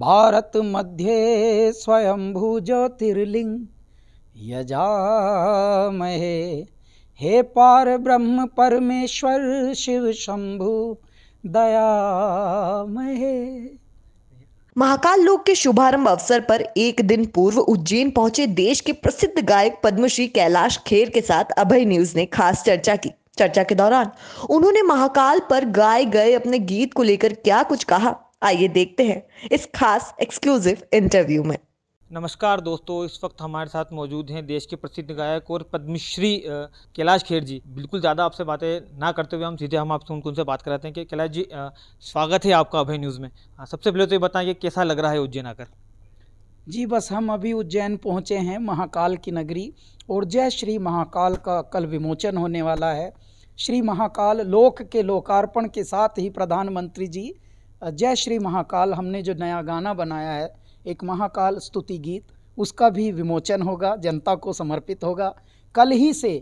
भारत मध्ये स्वयंभुज्योतिर्लिङ्ग यजामहे हे पार ब्रह्म परमेश्वर शिव शंभु दयामहे महाकाल लोक के शुभारंभ अवसर पर एक दिन पूर्व उज्जैन पहुंचे देश के प्रसिद्ध गायक पद्मश्री कैलाश खेर के साथ अभय न्यूज ने खास चर्चा की चर्चा के दौरान उन्होंने महाकाल पर गाए गए अपने गीत को लेकर क्या कुछ कहा आइए देखते हैं इस खास एक्सक्लूसिव इंटरव्यू में नमस्कार दोस्तों इस वक्त हमारे साथ मौजूद हैं देश के प्रसिद्ध गायक और पद्मश्री कैलाश खेर जी बिल्कुल ज़्यादा आपसे बातें ना करते हुए हम सीधे हम आपसे उनको उनसे बात कराते हैं कि कैलाश जी स्वागत है आपका अभय न्यूज़ में हाँ, सबसे पहले तो ये बताएं कि कैसा लग रहा है उज्जैन आकर जी बस हम अभी उज्जैन पहुँचे हैं महाकाल की नगरी और जय श्री महाकाल का कल विमोचन होने वाला है श्री महाकाल लोक के लोकार्पण के साथ ही प्रधानमंत्री जी जय श्री महाकाल हमने जो नया गाना बनाया है एक महाकाल स्तुति गीत उसका भी विमोचन होगा जनता को समर्पित होगा कल ही से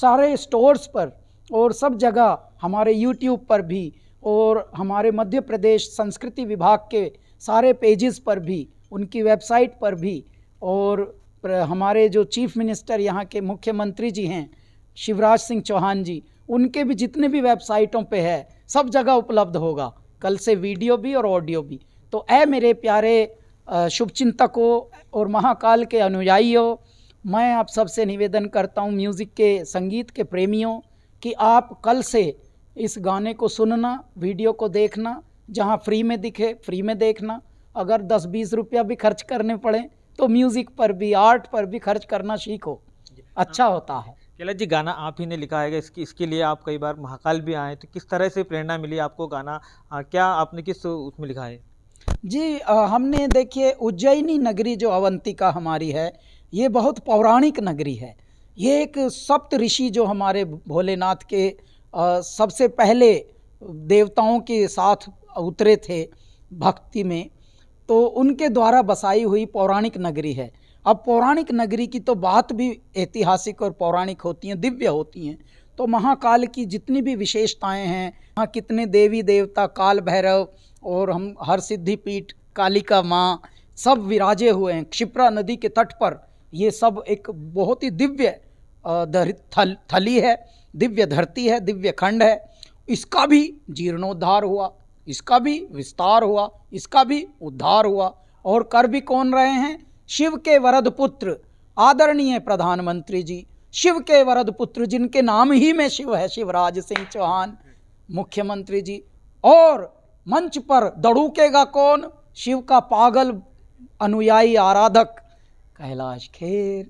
सारे स्टोर्स पर और सब जगह हमारे यूट्यूब पर भी और हमारे मध्य प्रदेश संस्कृति विभाग के सारे पेजेस पर भी उनकी वेबसाइट पर भी और हमारे जो चीफ मिनिस्टर यहाँ के मुख्यमंत्री जी हैं शिवराज सिंह चौहान जी उनके भी जितने भी वेबसाइटों पे है सब जगह उपलब्ध होगा कल से वीडियो भी और ऑडियो भी तो ऐ मेरे प्यारे शुभचिंतकों और महाकाल के अनुयायियों मैं आप सबसे निवेदन करता हूँ म्यूज़िक के संगीत के प्रेमियों कि आप कल से इस गाने को सुनना वीडियो को देखना जहाँ फ्री में दिखे फ्री में देखना अगर 10-20 रुपया भी खर्च करने पड़े तो म्यूज़िक पर भी आर्ट पर भी खर्च करना सीखो अच्छा होता है कैलाश जी गाना आप ही ने लिखा है इसकी इसके लिए आप कई बार महाकाल भी आए तो किस तरह से प्रेरणा मिली आपको गाना आ, क्या आपने किस उसमें लिखा है जी आ, हमने देखिए उज्जैनी नगरी जो अवंतिका हमारी है ये बहुत पौराणिक नगरी है ये एक सप्त ऋषि जो हमारे भोलेनाथ के आ, सबसे पहले देवताओं के साथ उतरे थे भक्ति में तो उनके द्वारा बसाई हुई पौराणिक नगरी है अब पौराणिक नगरी की तो बात भी ऐतिहासिक और पौराणिक होती हैं दिव्य होती हैं तो महाकाल की जितनी भी विशेषताएं हैं वहाँ कितने देवी देवता काल भैरव और हम हर सिद्धि पीठ कालिका माँ सब विराजे हुए हैं क्षिप्रा नदी के तट पर ये सब एक बहुत ही दिव्य थल थली है दिव्य धरती है दिव्य खंड है इसका भी जीर्णोद्धार हुआ इसका भी विस्तार हुआ इसका भी उद्धार हुआ और कर भी कौन रहे हैं शिव के वरद पुत्र आदरणीय प्रधानमंत्री जी शिव के वरद पुत्र जिनके नाम ही में शिव है शिवराज सिंह चौहान मुख्यमंत्री जी और मंच पर दड़ूकेगा कौन शिव का पागल अनुयायी आराधक कैलाश खेर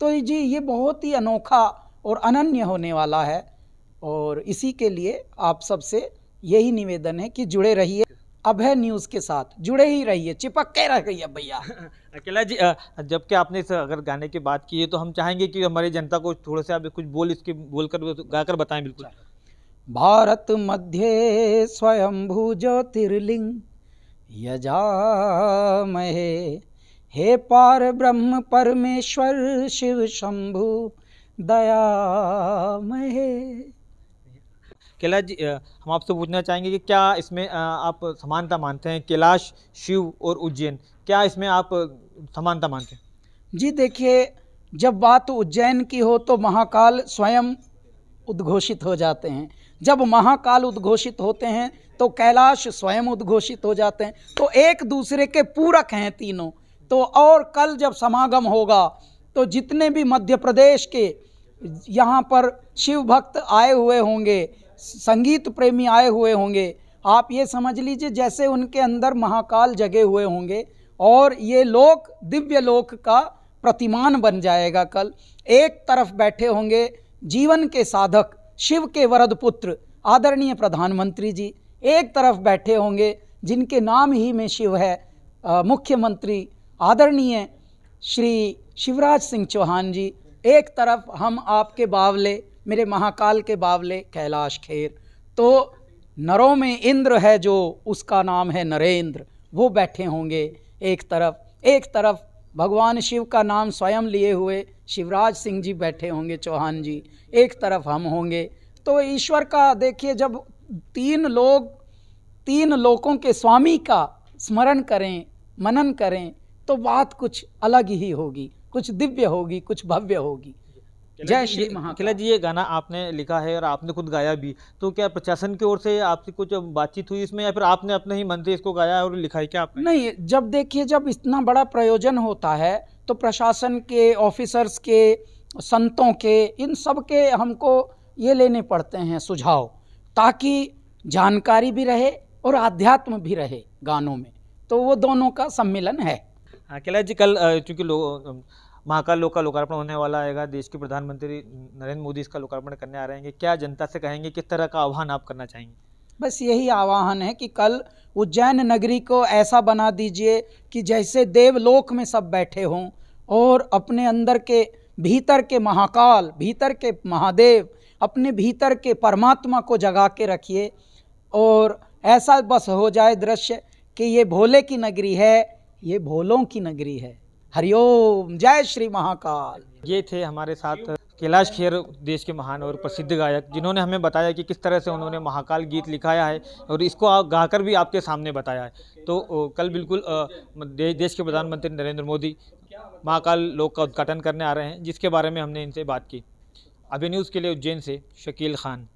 तो जी ये बहुत ही अनोखा और अनन्य होने वाला है और इसी के लिए आप सबसे यही निवेदन है कि जुड़े रहिए अभय न्यूज़ के साथ जुड़े ही रहिए चिपक के रह गई भैया अकेला जी जबकि आपने इस अगर गाने की बात की है तो हम चाहेंगे कि हमारी जनता को थोड़ा सा आप कुछ बोल इसके बोल कर गाकर बताएं बिल्कुल भारत मध्य स्वयंभू ज्योतिर्लिंग यजामहे हे पार ब्रह्म परमेश्वर शिव शंभु दयामहे कैलाश जी हम आपसे पूछना चाहेंगे कि क्या इसमें आप समानता मानते हैं कैलाश शिव और उज्जैन क्या इसमें आप समानता मानते हैं जी देखिए जब बात उज्जैन की हो तो महाकाल स्वयं उद्घोषित हो जाते हैं जब महाकाल उद्घोषित होते हैं तो कैलाश स्वयं उद्घोषित हो जाते हैं तो एक दूसरे के पूरक हैं तीनों तो और कल जब समागम होगा तो जितने भी मध्य प्रदेश के यहाँ पर शिव भक्त आए हुए होंगे संगीत प्रेमी आए हुए होंगे आप ये समझ लीजिए जैसे उनके अंदर महाकाल जगे हुए होंगे और ये लोक दिव्य लोक का प्रतिमान बन जाएगा कल एक तरफ बैठे होंगे जीवन के साधक शिव के वरद पुत्र आदरणीय प्रधानमंत्री जी एक तरफ बैठे होंगे जिनके नाम ही में शिव है मुख्यमंत्री आदरणीय श्री शिवराज सिंह चौहान जी एक तरफ हम आपके बावले मेरे महाकाल के बावले कैलाश खेर तो नरों में इंद्र है जो उसका नाम है नरेंद्र वो बैठे होंगे एक तरफ एक तरफ भगवान शिव का नाम स्वयं लिए हुए शिवराज सिंह जी बैठे होंगे चौहान जी एक तरफ हम होंगे तो ईश्वर का देखिए जब तीन लोग तीन लोगों के स्वामी का स्मरण करें मनन करें तो बात कुछ अलग ही होगी कुछ दिव्य होगी कुछ भव्य होगी जय श्री अखिला जी ये गाना आपने लिखा है और आपने खुद गाया भी तो क्या प्रशासन की ओर से आपसे कुछ बातचीत हुई इसमें या फिर आपने अपने ही मन से इसको गाया और लिखा है क्या आपने नहीं जब देखिए जब इतना बड़ा प्रयोजन होता है तो प्रशासन के ऑफिसर्स के संतों के इन सब के हमको ये लेने पड़ते हैं सुझाव ताकि जानकारी भी रहे और आध्यात्म भी रहे गानों में तो वो दोनों का सम्मिलन है अकेला हाँ, जी कल चूँकि लोग महाकाल लोक का लोकार्पण होने वाला आएगा देश के प्रधानमंत्री नरेंद्र मोदी इसका लोकार्पण करने आ रहे हैं क्या जनता से कहेंगे किस तरह का आह्वान आप करना चाहेंगे बस यही आह्वान है कि कल उज्जैन नगरी को ऐसा बना दीजिए कि जैसे देवलोक में सब बैठे हों और अपने अंदर के भीतर के महाकाल भीतर के महादेव अपने भीतर के परमात्मा को जगा के रखिए और ऐसा बस हो जाए दृश्य कि ये भोले की नगरी है ये भोलों की नगरी है हरिओम जय श्री महाकाल ये थे हमारे साथ कैलाश खेर देश के महान और प्रसिद्ध गायक जिन्होंने हमें बताया कि किस तरह से उन्होंने महाकाल गीत लिखाया है और इसको आप गाकर भी आपके सामने बताया है तो कल बिल्कुल देश के प्रधानमंत्री नरेंद्र मोदी महाकाल लोक का उद्घाटन करने आ रहे हैं जिसके बारे में हमने इनसे बात की अभी न्यूज़ के लिए उज्जैन से शकील खान